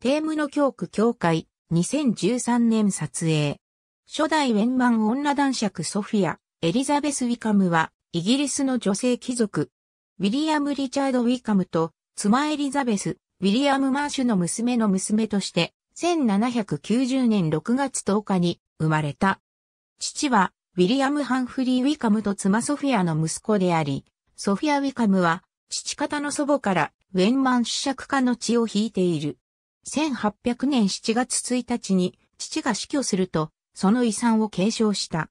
テームの教区教会、2013年撮影。初代ウェンマン女男爵ソフィア、エリザベス・ウィカムは、イギリスの女性貴族。ウィリアム・リチャード・ウィカムと、妻エリザベス、ウィリアム・マーシュの娘の娘として、1790年6月10日に生まれた。父は、ウィリアム・ハンフリー・ウィカムと妻ソフィアの息子であり、ソフィア・ウィカムは、父方の祖母から、ウェンマン主爵家の血を引いている。1800年7月1日に父が死去すると、その遺産を継承した。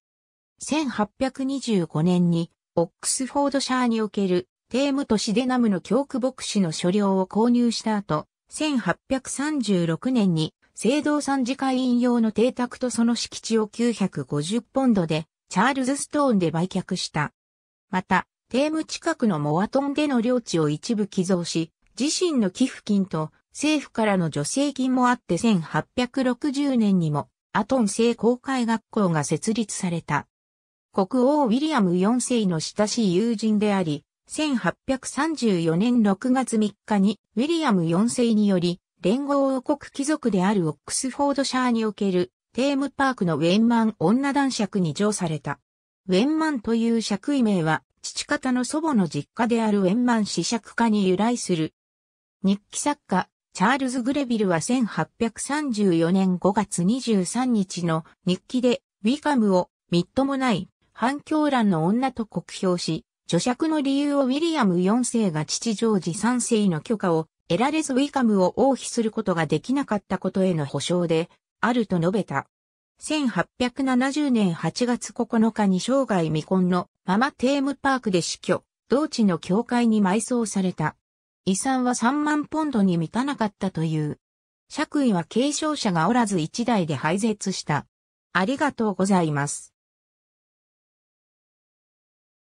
1825年に、オックスフォードシャーにおける、テーム都市デナムの教区牧師の所領を購入した後、1836年に、聖堂参事会員用の邸宅とその敷地を950ポンドで、チャールズストーンで売却した。また、テーム近くのモアトンでの領地を一部寄贈し、自身の寄付金と政府からの助成金もあって1860年にもアトン聖公会学校が設立された。国王ウィリアム4世の親しい友人であり、1834年6月3日にウィリアム4世により、連合王国貴族であるオックスフォードシャーにおけるテームパークのウェンマン女男爵に上された。ウェンマンという爵位名は、父方の祖母の実家であるウェンマン死爵家に由来する。日記作家、チャールズ・グレビルは1834年5月23日の日記で、ウィカムをみっともない反響乱の女と酷評し、著釈の理由をウィリアム4世が父ジョージ3世の許可を得られずウィカムを王妃することができなかったことへの保証で、あると述べた。1870年8月9日に生涯未婚のままテームパークで死去、同地の教会に埋葬された。遺産は3万ポンドに満たなかったという。爵位は継承者がおらず1代で廃絶した。ありがとうございます。